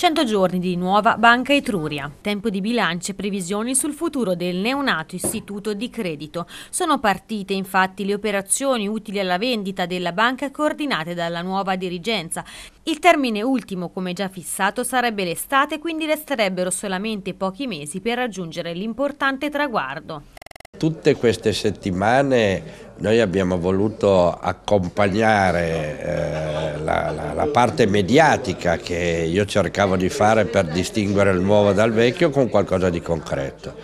100 giorni di nuova Banca Etruria. Tempo di bilancio e previsioni sul futuro del neonato istituto di credito. Sono partite infatti le operazioni utili alla vendita della banca coordinate dalla nuova dirigenza. Il termine ultimo, come già fissato, sarebbe l'estate, quindi resterebbero solamente pochi mesi per raggiungere l'importante traguardo. Tutte queste settimane noi abbiamo voluto accompagnare eh, la, la, la, parte mediatica che io cercavo di fare per distinguere il nuovo dal vecchio con qualcosa di concreto,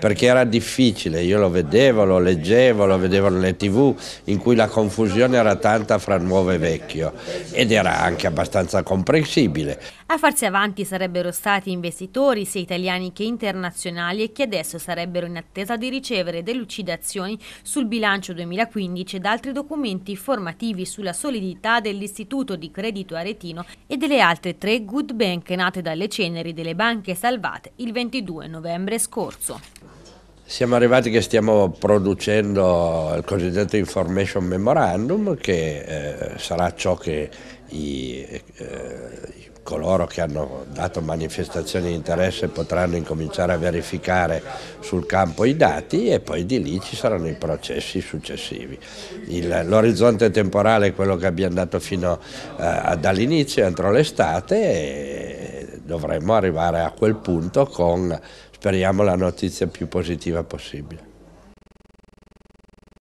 perché era difficile, io lo vedevo, lo leggevo, lo vedevo nelle tv in cui la confusione era tanta fra nuovo e vecchio ed era anche abbastanza comprensibile. A farsi avanti sarebbero stati investitori sia italiani che internazionali e che adesso sarebbero in attesa di ricevere delucidazioni sul bilancio 2020 2015 da altri documenti formativi sulla solidità dell'istituto di credito aretino e delle altre tre good bank nate dalle ceneri delle banche salvate il 22 novembre scorso. Siamo arrivati che stiamo producendo il cosiddetto information memorandum che eh, sarà ciò che i, eh, coloro che hanno dato manifestazioni di interesse potranno incominciare a verificare sul campo i dati e poi di lì ci saranno i processi successivi. l'orizzonte temporale è quello che abbiamo dato fino eh, dall'inizio, entro l'estate e dovremmo arrivare a quel punto con, speriamo, la notizia più positiva possibile.